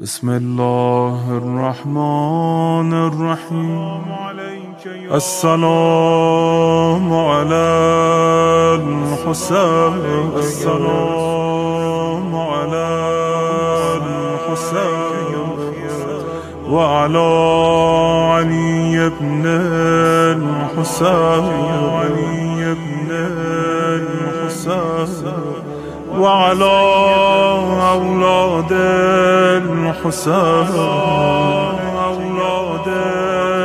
بسم الله الرحمن الرحيم السلام على الحسين السلام على الحسين وعلى علي بن الحسين علي بن الحسين وعلى أولاد الحسين أولاد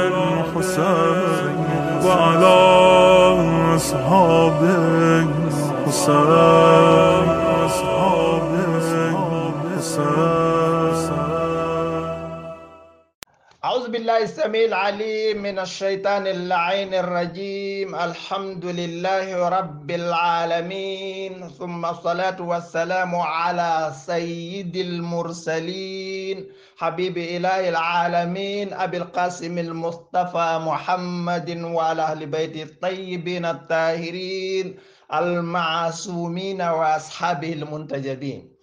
الحسين وعلى أصحاب الحسين بالله السميع العليم من الشيطان اللعين الرجيم الحمد لله رب العالمين ثم الصلاة والسلام على سيد المرسلين حبيب إله العالمين أبي القاسم المصطفى محمد وعلى أهل بيته الطيبين الطاهرين المعصومين وأصحابه المنتجبين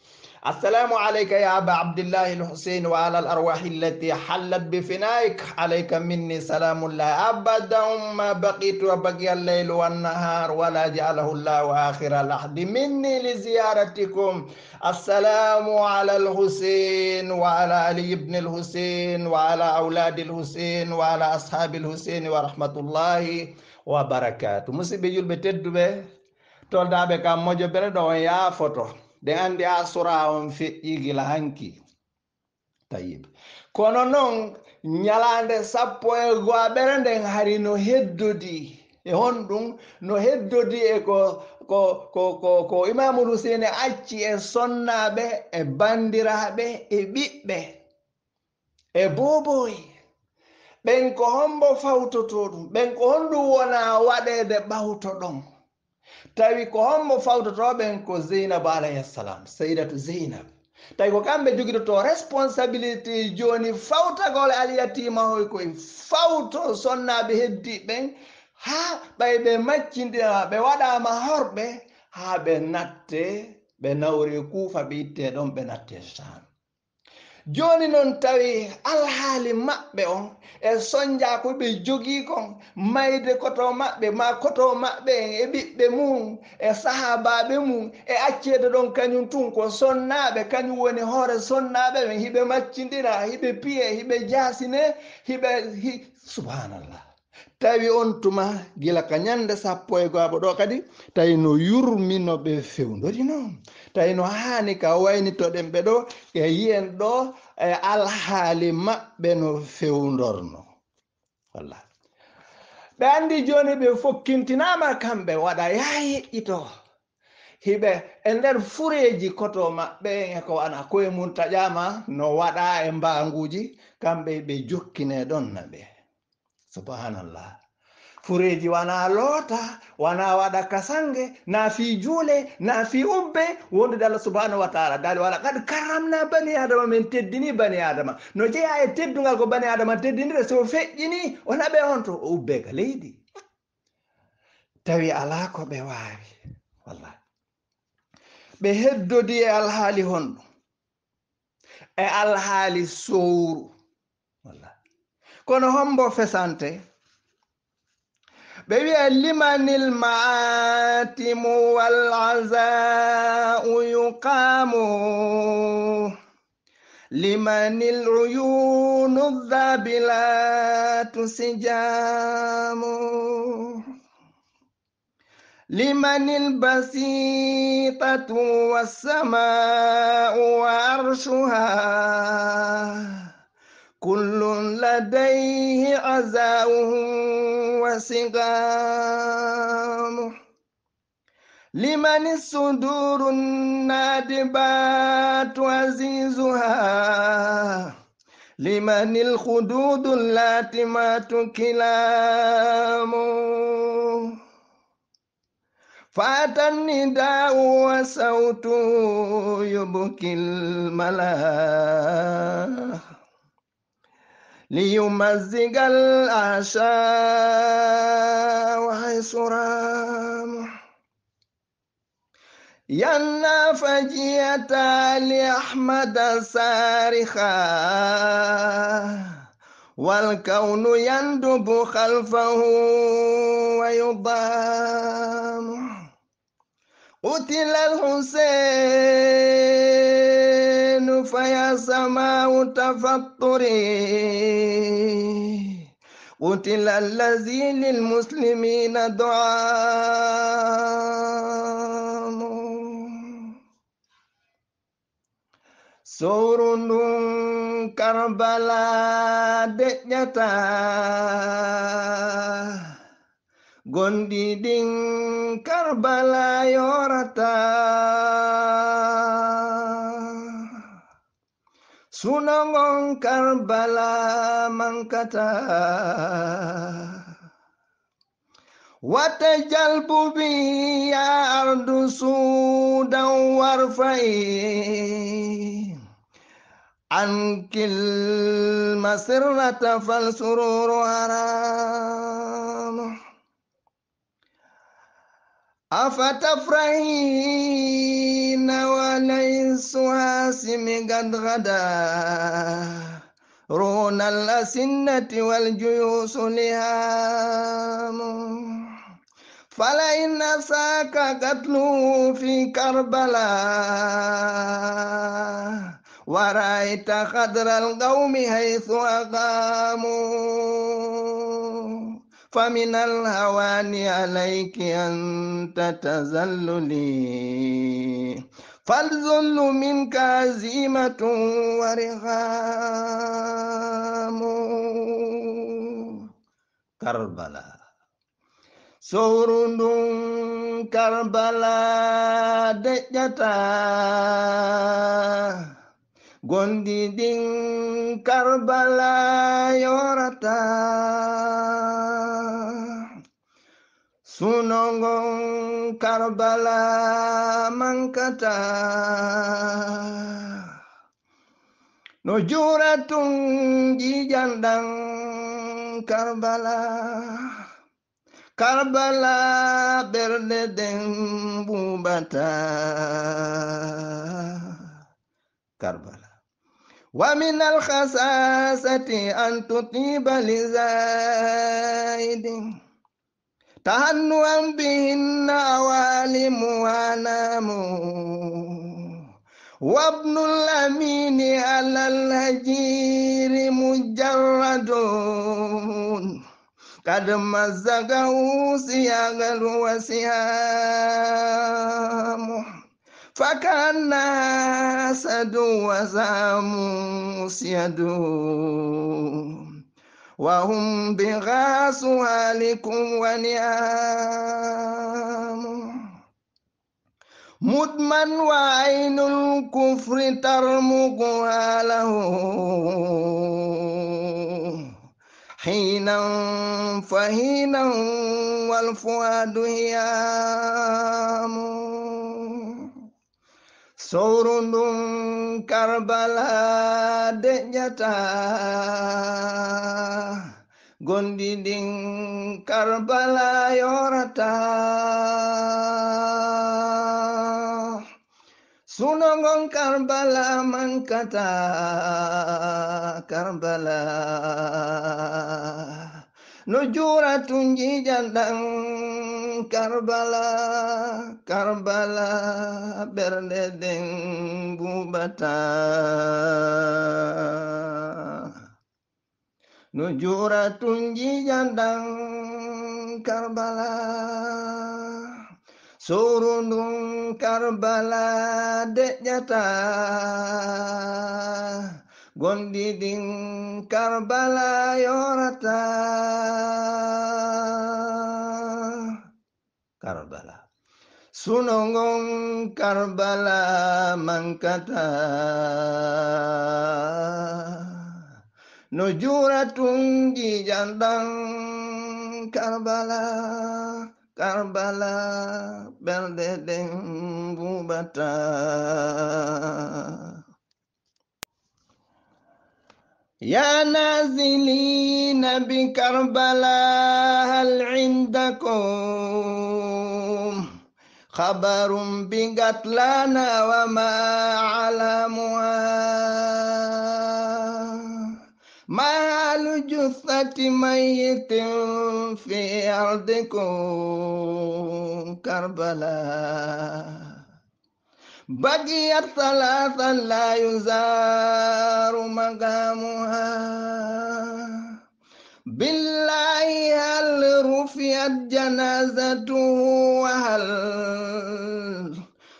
السلام عليك يا أبا عبد الله الحسين وعلى الأرواح التي حلت بفنائك عليك مني سلام الله أبدا ما بقيت وبقي الليل والنهار ولا جعله الله آخر لحد مني لزيارتكم السلام على الحسين وعلى علي بن الحسين وعلى أولاد الحسين وعلى أصحاب الحسين ورحمة الله وبركاته مسيبي يلبي تدبي تولدابي كان موجبري يا فطر nde hannde haa soraa on feƴƴigila hanki tayib kono noon nyalaande sappo e goa ɓere nden hari no heddodi e honɗum no heddodi e ko ko ko ko ko imamu husine acci e sonnaaɓe e banndiraaɓe e ɓiɓɓe e boboy ɓen ko hombo fawtoto ɗum ɓen ko honɗum wona waɗeede ɓawto ɗon tawi ko hommo fawtotoɓe en ko zeynab alayhisalam saydatu zeynab tawi ko kamɓe jogitoto responsabilité joni fawtagol alyatima hoy koye fawto sonnaɓe heddiɓen ha ɓay ɓe maccinɗina ɓe waɗama horɓe ha ɓe natte ɓe nawri kuufa ɓe itte ɗon ɓe natte jam joni noon tawi alhaali maɓɓe on e soñja ko ɓe jogii kon mayde koto maɓɓe ma koto maɓɓe en e ɓiɓɓe mum e sahabaɓe mum e accede ɗon kañum tun ko sonnaɓe kañum woni hoore sonnaɓe ɓen hiɓe maccindira hiɓe piye hiɓe jaasine hiɓe hi subhanallah tawi on tuma gila ka ñande sappo e goaɓo ɗo kadi tawi no yurmino ɓe fewdori noon tawi no haani ka waynitoɗen ɓe ɗo e yiyen ɗo e alhaali maɓɓe no fewdorno walla ɓe andi joni ɓe fokkintinama kamɓe waɗa ya yeƴƴito hiɓe e nder fureji koto maɓɓe e ko wana koye mum taƴama no waɗa e mbaguji kamɓe ɓe jokkine ɗon na ɓee subhanallah fureji wana loota wana waɗa kasange na fi juule na fi umbe wondude allah subhanahu wa taala dali waɗa kadi karamna bani adama min teddini bani adama no jeeya e teddugal ko bani adama teddinire so feƴƴini wona ɓe on to o ubbe ka leydi tawi ala ko ɓe waawi wallah ɓe heddodi e alhaali honɗo e alhaali sowru kono hombo fesante ɓe wi'a limanil maatimu wal azau yuqamu لمن العيون الذابلات سجام لمن البسيطة والسماء وعرشها كل لديه عزاؤه وسقامه لمن الصدور النادبات وزيزها لمن الخدود اللاتمات كلامه فات النداء وصوته يبكي الملاح ليمزق الأعشاء حيث رامه يا النافجية لأحمد صارخا والكون يندب خلفه ويضام قتل الحسين الجبال فيا سماء تفطري قتل الذي للمسلمين دعاء سور كربلا دجتا gondi ding karbala yorata sunangong karbala mangkata watajal bubi ya ardu sudan warfai ankil masirata fal sururu haramu أفتفرحين وليس هاسم قد غدا رون الأسنة والجيوس لهام فلئن أساك قتله في كربلاء ورأيت خدر القوم حيث أقاموا فمن الهوان عليك أن تتذللي فالذل منك عزيمة ورغام كربلاء سورون كربلاء دجتا دين كربلا yorata Sunonggong Karbala mangkata di jandang Karbala Karbala berdedeng bubata Karbala ومن الخساسة أن antutibali zaidin. تهنوا بهن أوالم ونام وابن الأمين على الهجير مجرد قد مزقه سياغ وسيام فكان سد وسام سيدون وهم بغاس هالكم ونعام مدمن وعين الكفر ترمقها له حينا فهينا والفؤاد هيام Sorundung Karbala de Gondiding Karbala yorata Sunongong Karbala mangkata, Karbala Nujura tunji jandang Karbala, Karbala, berdedeng bubata. Nujura tunji jandang Karbala, surundung Karbala dek nyata Gondiding Karbala yorata Sunongong Karbala mangkata Nujura tunggi jantang Karbala Karbala berdedeng bubata ya nazili Nabi Karbala hal indakum خبر بقتلانا وما علمها مال جثة ميت في أرضكم كربلاء بقيت ثلاثا لا يزار مقامها بالله هل رفعت جنازته وهل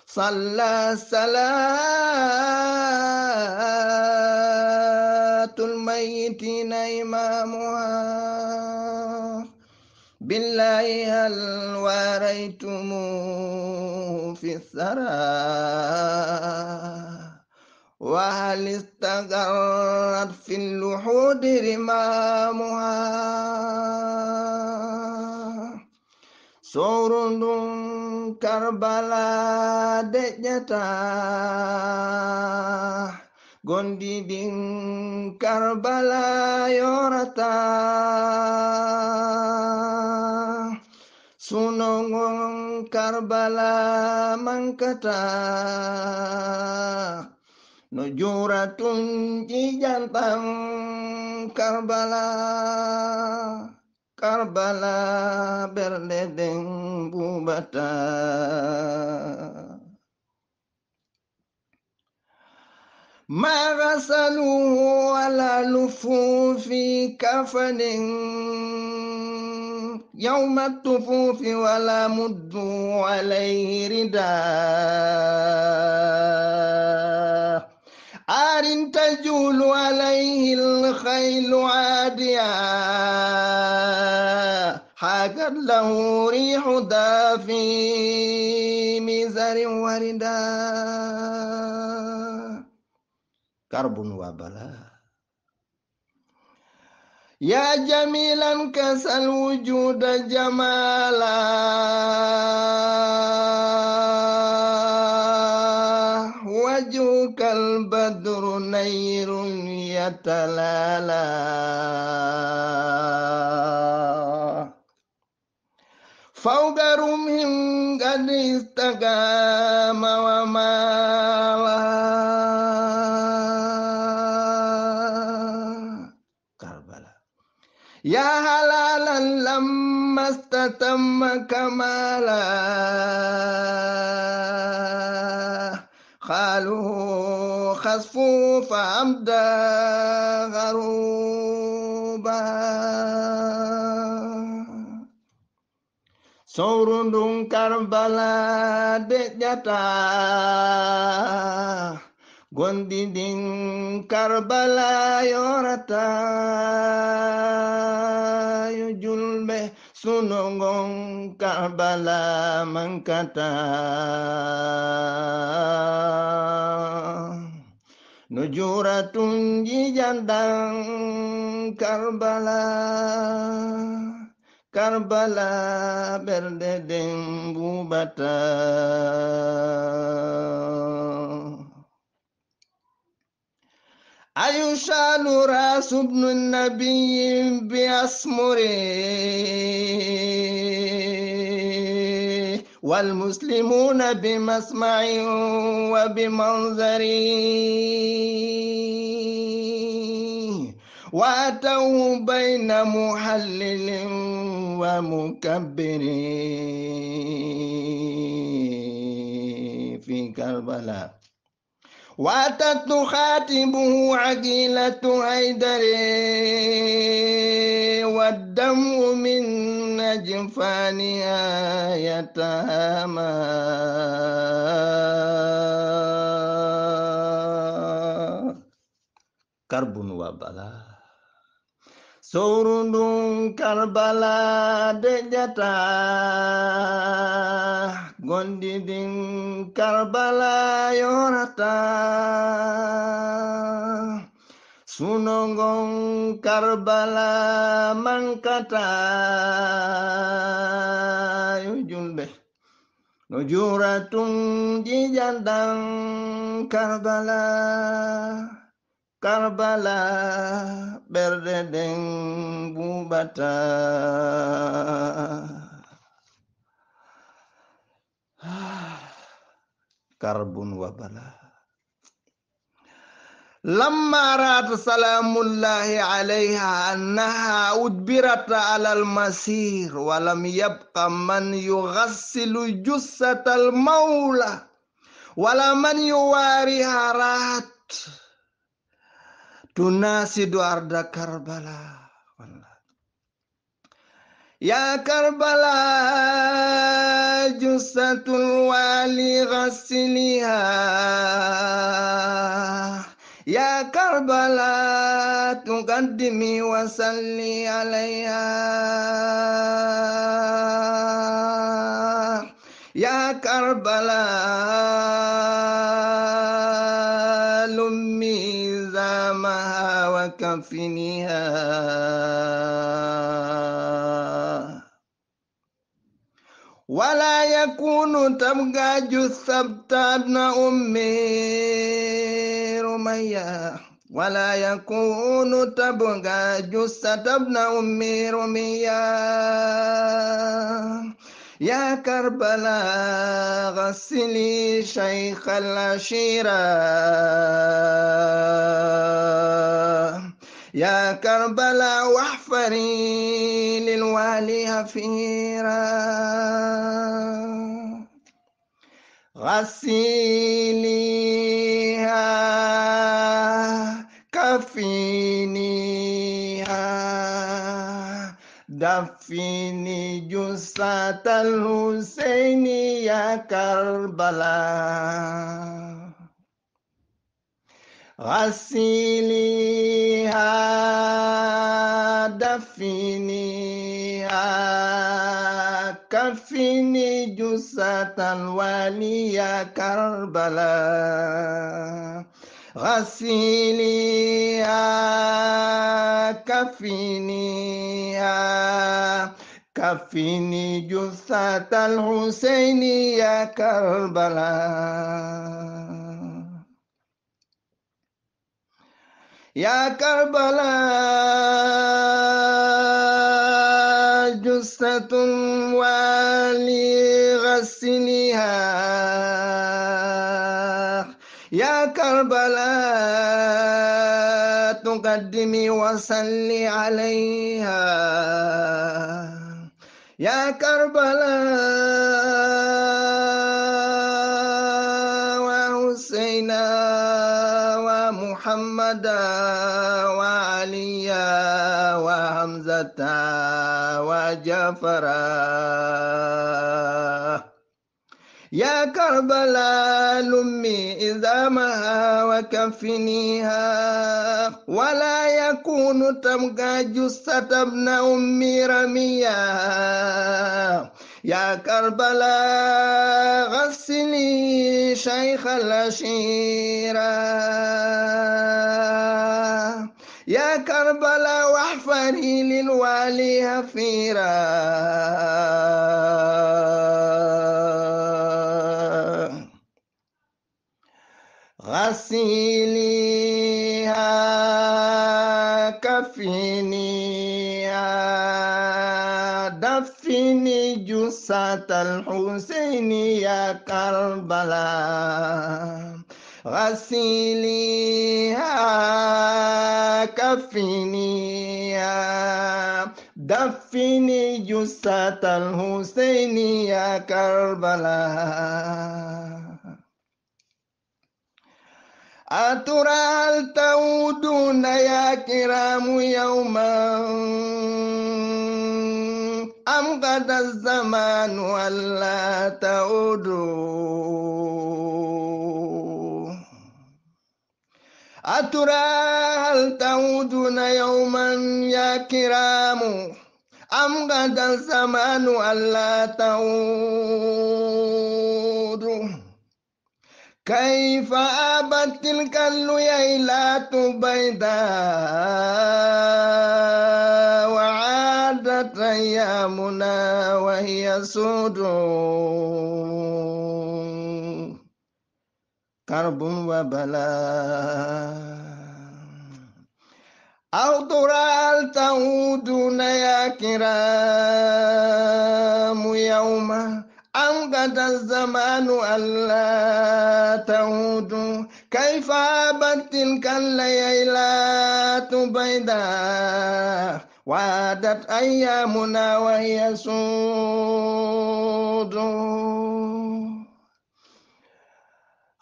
صلى صلاة الميتين إمامها بالله هل وريتم في الثرى وهل استقرت في اللحود رمامها سورد كربلاء دجتا gondi ding Karbala yorata sunongong Karbala mangkata nujuratun jijantan karbala karbala berledeng bubata marasalu ala lufu fi kafanin يوم الطفوف ولا مد عليه حار تجول عليه الخيل عاديا حاكت له ريح دافي مزر وردا كرب وبلاء يا جميلا كسى الوجود جمالا خير يتلالى فوق رمهم قد استقام ومالى كربلاء يا هلالا لما استتم كمالا قالوا خسفوا فعمدا غروبا سورندون كربلا دجتا gondidin karbala yorata yujulme kabala Karbala mengkata tunji jandang Karbala Karbala berdedeng bubata أيشان راس ابن النبي بأسمره والمسلمون بمسمع وبمنظر وأتوه بين محلل ومكبر في كربلاء وأتت تخاتمه عقيلة هيدر والدم من نجفانها يتهامى كرب وبلاء سورد كربلاء دجتا gondidin karbala yorata sunongong karbala mankata yujulbe di jandang karbala karbala berdedeng bubata karbun wa bala lamma raat salaamullahi alayha annaha udbirat ala almasir walam yabqa man yugassilu jussat almawla wala man yuwaari haraat tunasidu arda karbala يا كربلاء جثة الوالي غسليها يا كربلاء تقدمي وسلي عليها يا كربلاء لمي زامها وكفنيها ولا يكون تبقى الثبت ابن أمي رمية ولا يكون تبقى جثة ابن أمي رمية يا كربلاء غسلي شيخ العشيره يا كربلاء واحفري للوالي هفيرا غسليها كفينيها دفيني جثة الحسين يا كربلاء غسليها دفنيها كفني جثة ولي كربلاء غسليها كفنيها كفني جثة الحسين يا كربلاء يا كربلاء جثة والي غسلها يا كربلاء تقدمي وصلي عليها يا كربلاء محمدا وعليا وحمزة وجعفرا يا كربلاء لمي إذا مها وكفنيها ولا يكون تمغى جثة ابن أمي رميا يا كربلاء غسلي شيخ الأشيرة يا كربلاء واحفري للوالي هفيرا غسيليها كفينيها دفني جثة الحسين يا كربلاء غسليها كفنيها دفني جثة الحسين يا كربلاء أترى هل تعودون يا كرام يوما أم قد الزمان ولا تعودون أترى هل تعودون يوما يا كرام أم غدا الزمان ألا تعود كيف أبت تلك الليلات بيدا وعادت أيامنا وهي سود كرب وبلاء أو ترى تعودون يا كرام يوما أم قد الزمان ألا تعود كيف أبت تلك الليلة بيضاء وعادت أيامنا وهي سود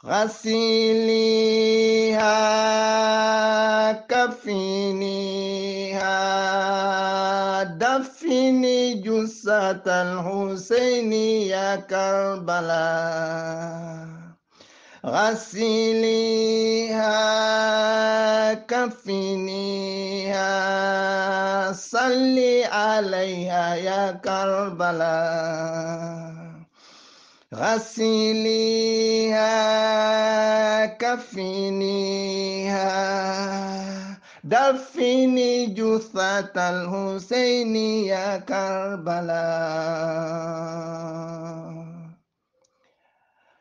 غسليها كفنيها دفني جثة الحسين يا كربلاء غسليها كفنيها صلي عليها يا كربلاء Rasiliha kafiniha Dafini juthat al-Husayni ya Karbala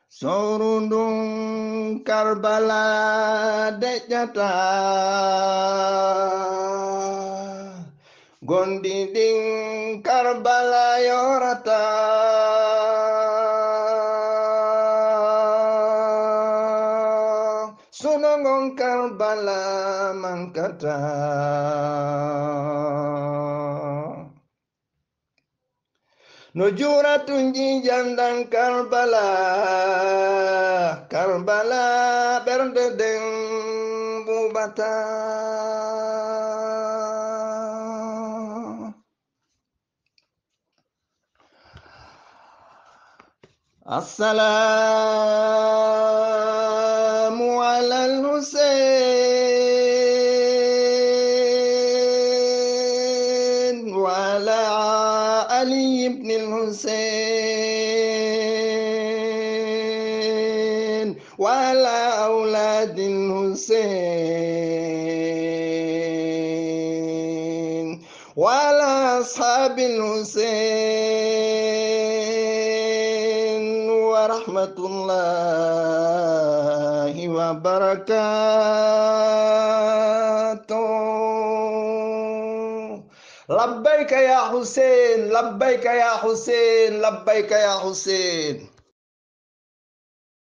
Sorundung Karbala dejata Gondiding Gondiding Karbala yorata Nujura tunji jandan Karbala Karbala berdedeng bubata Assalamu ala al-Husayn علي بن الحسين وعلى أولاد الحسين وعلى أصحاب الحسين ورحمة الله وبركاته labbaik ya Hussein, labbaik ya Hussein, labbaik ya Hussein.